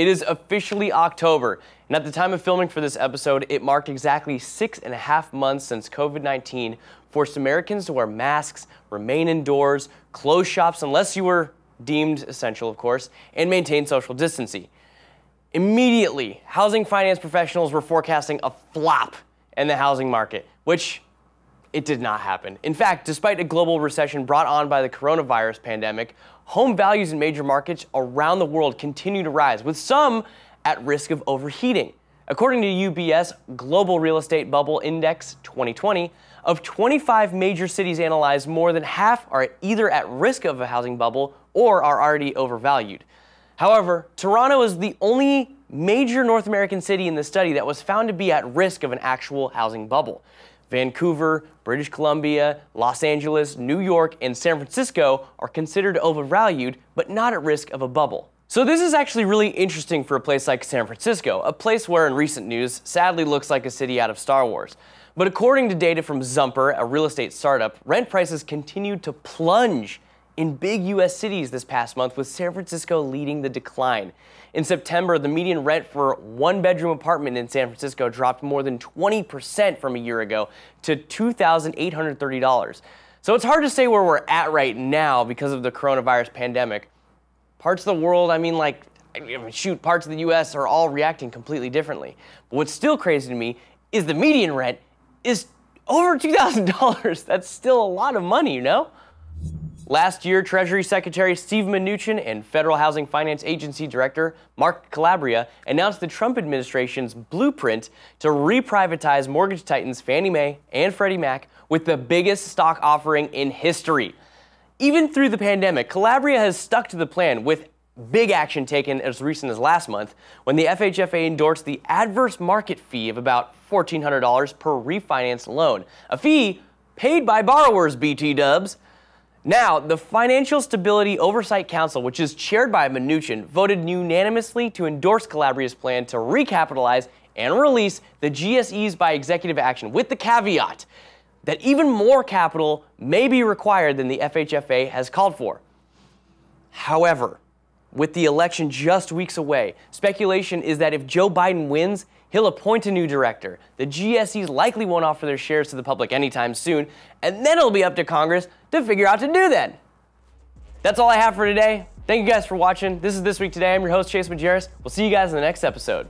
It is officially October, and at the time of filming for this episode, it marked exactly six and a half months since COVID 19 forced Americans to wear masks, remain indoors, close shops unless you were deemed essential, of course, and maintain social distancing. Immediately, housing finance professionals were forecasting a flop in the housing market, which it did not happen. In fact, despite a global recession brought on by the coronavirus pandemic, home values in major markets around the world continue to rise, with some at risk of overheating. According to UBS Global Real Estate Bubble Index 2020, of 25 major cities analyzed, more than half are either at risk of a housing bubble or are already overvalued. However, Toronto is the only major North American city in the study that was found to be at risk of an actual housing bubble. Vancouver, British Columbia, Los Angeles, New York, and San Francisco are considered overvalued, but not at risk of a bubble. So this is actually really interesting for a place like San Francisco, a place where in recent news sadly looks like a city out of Star Wars. But according to data from Zumper, a real estate startup, rent prices continue to plunge in big U.S. cities this past month, with San Francisco leading the decline. In September, the median rent for one bedroom apartment in San Francisco dropped more than 20% from a year ago to $2,830. So it's hard to say where we're at right now because of the coronavirus pandemic. Parts of the world, I mean, like, I mean, shoot, parts of the US are all reacting completely differently. But what's still crazy to me is the median rent is over $2,000. That's still a lot of money, you know? Last year, Treasury Secretary Steve Mnuchin and Federal Housing Finance Agency Director Mark Calabria announced the Trump administration's blueprint to reprivatize mortgage titans Fannie Mae and Freddie Mac with the biggest stock offering in history. Even through the pandemic, Calabria has stuck to the plan with big action taken as recent as last month when the FHFA endorsed the adverse market fee of about $1,400 per refinance loan, a fee paid by borrowers, BT dubs. Now, the Financial Stability Oversight Council, which is chaired by Mnuchin, voted unanimously to endorse Calabria's plan to recapitalize and release the GSEs by executive action, with the caveat that even more capital may be required than the FHFA has called for. However, with the election just weeks away, speculation is that if Joe Biden wins, he'll appoint a new director. The GSEs likely won't offer their shares to the public anytime soon, and then it'll be up to Congress to figure out to do that. That's all I have for today. Thank you guys for watching. This is This Week Today. I'm your host, Chase Majerus. We'll see you guys in the next episode.